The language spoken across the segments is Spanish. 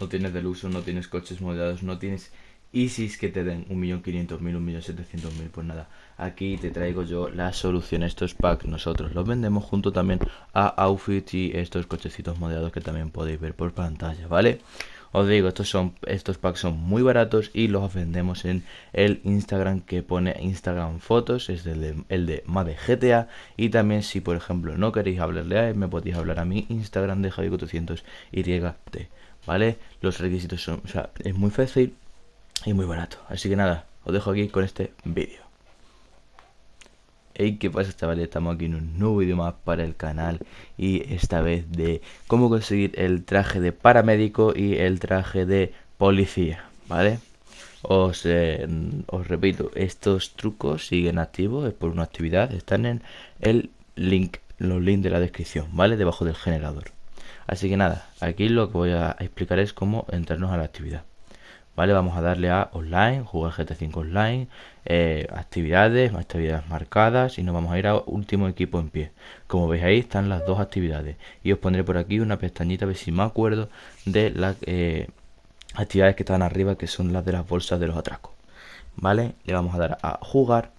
no tienes uso no tienes coches modelados, no tienes ISIS que te den 1.500.000, 1.700.000, pues nada, aquí te traigo yo la solución. Estos packs nosotros los vendemos junto también a Outfit y estos cochecitos modelados que también podéis ver por pantalla, ¿vale? vale os digo, estos, son, estos packs son muy baratos y los ofendemos en el Instagram que pone Instagram Fotos, es el de, el de GTA. Y también si por ejemplo no queréis hablarle a él, me podéis hablar a mi Instagram de Javi 400 YT. ¿Vale? Los requisitos son, o sea, es muy fácil y muy barato. Así que nada, os dejo aquí con este vídeo. Hey, ¿qué pasa chavales? Estamos aquí en un nuevo vídeo más para el canal y esta vez de cómo conseguir el traje de paramédico y el traje de policía, ¿vale? Os, eh, os repito, estos trucos siguen activos, es por una actividad, están en el link, los links de la descripción, ¿vale? Debajo del generador. Así que nada, aquí lo que voy a explicar es cómo entrarnos a la actividad. ¿vale? Vamos a darle a online, jugar GT5 online, eh, actividades, actividades marcadas y nos vamos a ir a último equipo en pie. Como veis ahí están las dos actividades y os pondré por aquí una pestañita a ver si me acuerdo de las eh, actividades que están arriba que son las de las bolsas de los atracos. ¿Vale? Le vamos a dar a jugar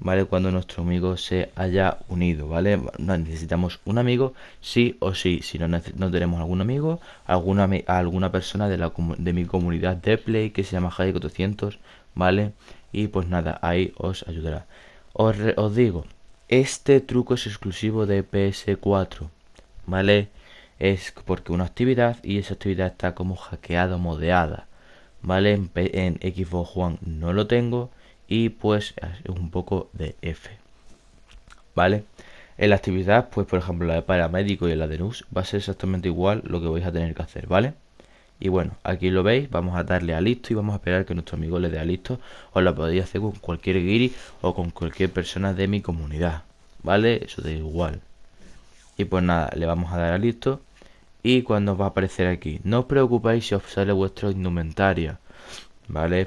¿vale? Cuando nuestro amigo se haya unido, ¿vale? Necesitamos un amigo sí o sí. Si no, no tenemos algún amigo, alguna, alguna persona de, la, de mi comunidad de Play que se llama Hyde 400 ¿vale? Y pues nada, ahí os ayudará. Os, digo, este truco es exclusivo de PS4, ¿vale? Es porque una actividad y esa actividad está como hackeada o modeada, ¿vale? En, en Xbox One no lo tengo y pues un poco de F. ¿Vale? En la actividad, pues por ejemplo la de paramédico y la de NUS va a ser exactamente igual lo que vais a tener que hacer, ¿vale? Y bueno, aquí lo veis, vamos a darle a listo y vamos a esperar que nuestro amigo le dé a listo. Os la podéis hacer con cualquier guiri o con cualquier persona de mi comunidad, ¿vale? Eso da igual. Y pues nada, le vamos a dar a listo y cuando va a aparecer aquí. No os preocupéis si os sale vuestra indumentaria, ¿vale?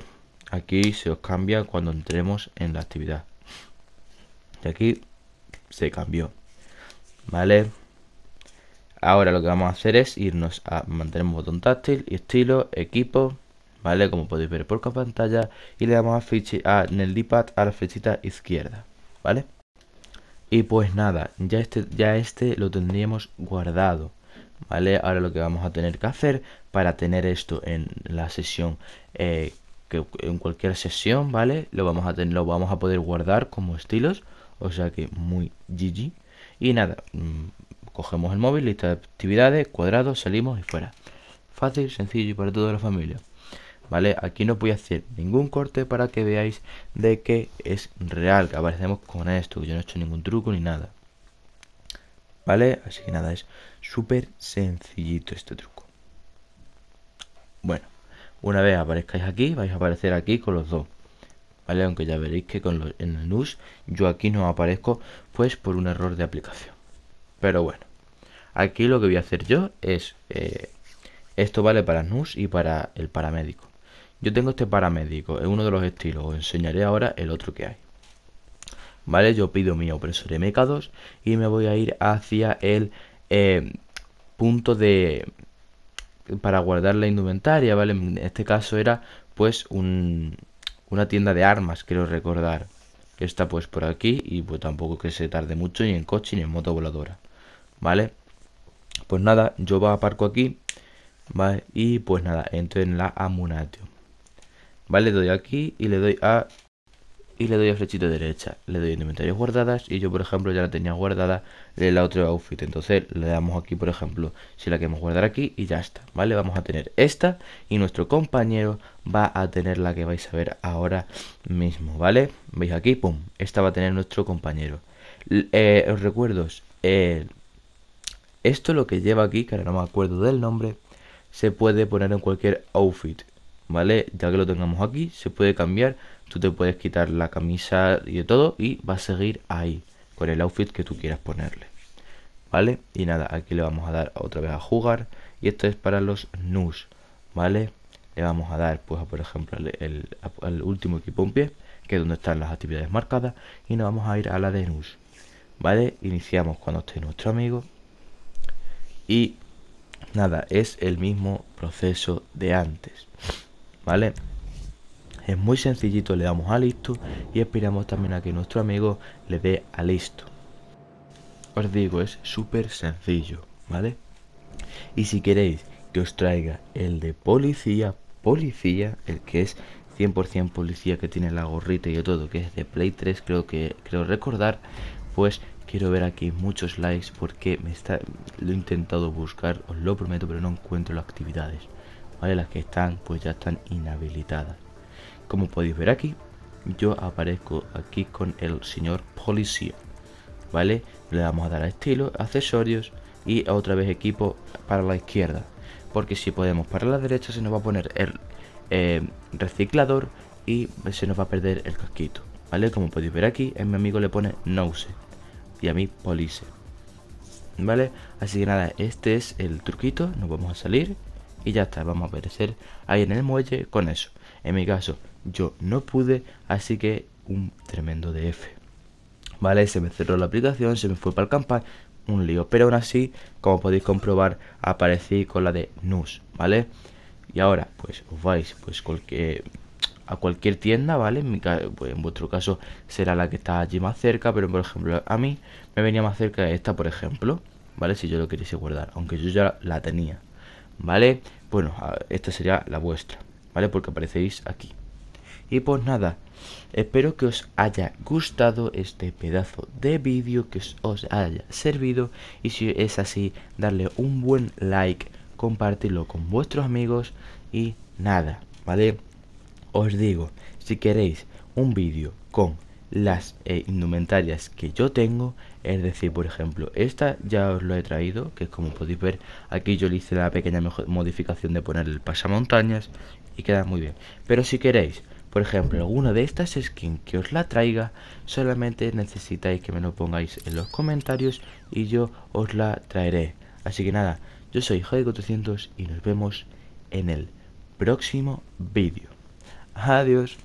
aquí se os cambia cuando entremos en la actividad y aquí se cambió vale ahora lo que vamos a hacer es irnos a mantenemos botón táctil y estilo equipo vale como podéis ver por pantalla y le damos a, a en el d a la flechita izquierda vale y pues nada ya este ya este lo tendríamos guardado ¿vale? Ahora lo que vamos a tener que hacer para tener esto en la sesión eh, en cualquier sesión, ¿vale? Lo vamos a tener, lo vamos a poder guardar como estilos, o sea que muy GG. Y nada, mm, cogemos el móvil, lista de actividades, cuadrados, salimos y fuera. Fácil, sencillo y para toda la familia. ¿Vale? Aquí no voy a hacer ningún corte para que veáis de que es real, que aparecemos con esto, yo no he hecho ningún truco ni nada. ¿Vale? Así que nada, es súper sencillito este truco. Bueno. Una vez aparezcáis aquí, vais a aparecer aquí con los dos. ¿Vale? Aunque ya veréis que con los, en el NUS yo aquí no aparezco pues por un error de aplicación. Pero bueno, aquí lo que voy a hacer yo es... Eh, esto vale para NUS y para el paramédico. Yo tengo este paramédico, es uno de los estilos. Os enseñaré ahora el otro que hay. ¿Vale? Yo pido mi opresor MK2 y me voy a ir hacia el eh, punto de para guardar la indumentaria, ¿vale? En este caso era pues un, una tienda de armas, quiero recordar. Está pues por aquí y pues tampoco que se tarde mucho ni en coche ni en moto voladora, ¿vale? Pues nada, yo va aparco aquí, ¿vale? Y pues nada, entro en la Amunatio. ¿Vale? Le doy aquí y le doy a y le doy a flechito derecha. Le doy inventarios guardadas y yo, por ejemplo, ya la tenía guardada en la otro outfit. Entonces le damos aquí, por ejemplo, si la queremos guardar aquí y ya está, ¿vale? Vamos a tener esta y nuestro compañero va a tener la que vais a ver ahora mismo, ¿vale? Veis aquí, pum, esta va a tener nuestro compañero. Eh, os recuerdo, esto lo que lleva aquí, que ahora no me acuerdo del nombre, se puede poner en cualquier outfit. ¿vale? Ya que lo tengamos aquí, se puede cambiar, tú te puedes quitar la camisa y de todo y va a seguir ahí, con el outfit que tú quieras ponerle, ¿vale? Y nada, aquí le vamos a dar otra vez a jugar y esto es para los nus, ¿vale? Le vamos a dar, pues, por ejemplo, el, último equipo en pie, que es donde están las actividades marcadas, y nos vamos a ir a la de nus, ¿vale? Iniciamos cuando esté nuestro amigo y nada, es el mismo proceso de antes. ¿vale? Es muy sencillito, le damos a listo y esperamos también a que nuestro amigo le dé a listo. Os digo, es súper sencillo, ¿vale? Y si queréis que os traiga el de policía, policía, el que es 100% policía que tiene la gorrita y todo, que es de Play 3, creo que creo recordar, pues quiero ver aquí muchos likes porque me está lo he intentado buscar, os lo prometo, pero no encuentro las actividades. Las que están, pues ya están inhabilitadas. Como podéis ver aquí, yo aparezco aquí con el señor policía, ¿vale? Le vamos a dar a estilo, accesorios y otra vez equipo para la izquierda. Porque si podemos para la derecha se nos va a poner el eh, reciclador y se nos va a perder el casquito, ¿vale? Como podéis ver aquí, en mi amigo le pone Nose y a mí Police, ¿vale? Así que nada, este es el truquito, nos vamos a salir y ya está, vamos a aparecer ahí en el muelle con eso. En mi caso, yo no pude, así que un tremendo DF. Vale, se me cerró la aplicación, se me fue para el campan. un lío. Pero aún así, como podéis comprobar, aparecí con la de NUS, ¿vale? Y ahora, pues os vais pues cualquier, a cualquier tienda, ¿vale? Pues, en, vuestro caso será la que está allí más cerca, pero por ejemplo a mí me venía más cerca esta, por ejemplo, ¿vale? Si yo lo queriese guardar, aunque yo ya la tenía, ¿vale? Bueno, esta sería la vuestra, ¿vale? Porque aparecéis aquí. Y pues nada, espero que os haya gustado este pedazo de vídeo, que os haya servido. Y si es así, darle un buen like, compartirlo con vuestros amigos y nada, ¿vale? Os digo, si queréis un vídeo con las eh, indumentarias que yo tengo, es decir, por ejemplo, esta ya os lo he traído, que como podéis ver, aquí yo le hice la pequeña modificación de poner el pasamontañas y queda muy bien. Pero si queréis, por ejemplo, alguna de estas skins que os la traiga, solamente necesitáis que me lo pongáis en los comentarios y yo os la traeré. Así que nada, yo soy jodico 400 y nos vemos en el próximo vídeo. Adiós.